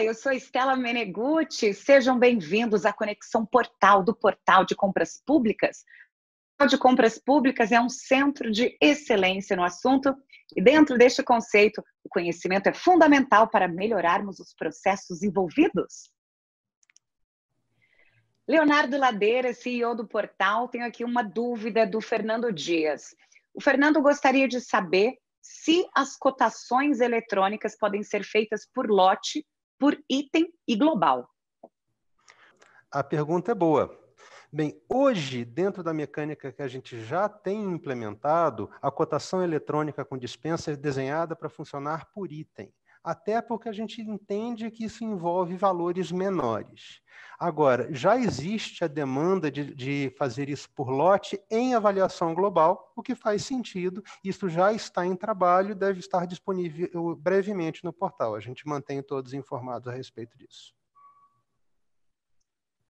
Ah, eu sou Estela Meneguti. Sejam bem-vindos à Conexão Portal do Portal de Compras Públicas. O Portal de Compras Públicas é um centro de excelência no assunto e dentro deste conceito, o conhecimento é fundamental para melhorarmos os processos envolvidos. Leonardo Ladeira, CEO do portal, tem aqui uma dúvida do Fernando Dias. O Fernando gostaria de saber se as cotações eletrônicas podem ser feitas por lote por item e global? A pergunta é boa. Bem, hoje, dentro da mecânica que a gente já tem implementado, a cotação eletrônica com dispensa é desenhada para funcionar por item até porque a gente entende que isso envolve valores menores. Agora, já existe a demanda de, de, fazer isso por lote em avaliação global, o que faz sentido, isso já está em trabalho, deve estar disponível brevemente no portal. A gente mantém todos informados a respeito disso.